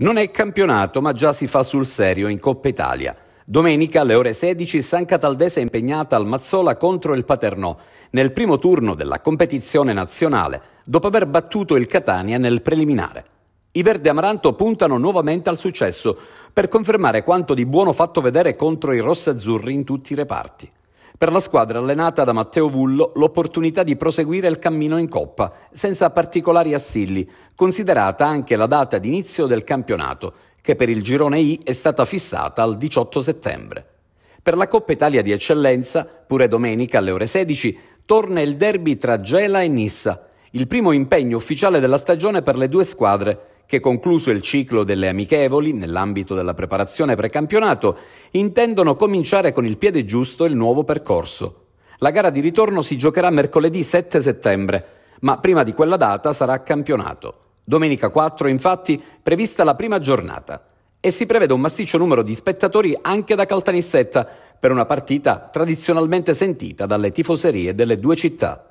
Non è campionato, ma già si fa sul serio in Coppa Italia. Domenica alle ore 16 San Cataldese è impegnata al Mazzola contro il Paternò, nel primo turno della competizione nazionale, dopo aver battuto il Catania nel preliminare. I Verde Amaranto puntano nuovamente al successo per confermare quanto di buono fatto vedere contro i rossazzurri in tutti i reparti. Per la squadra allenata da Matteo Vullo l'opportunità di proseguire il cammino in Coppa, senza particolari assilli, considerata anche la data d'inizio del campionato, che per il girone I è stata fissata al 18 settembre. Per la Coppa Italia di eccellenza, pure domenica alle ore 16, torna il derby tra Gela e Nissa, il primo impegno ufficiale della stagione per le due squadre, che concluso il ciclo delle amichevoli nell'ambito della preparazione precampionato, intendono cominciare con il piede giusto il nuovo percorso. La gara di ritorno si giocherà mercoledì 7 settembre, ma prima di quella data sarà campionato. Domenica 4, infatti, prevista la prima giornata e si prevede un massiccio numero di spettatori anche da Caltanissetta per una partita tradizionalmente sentita dalle tifoserie delle due città.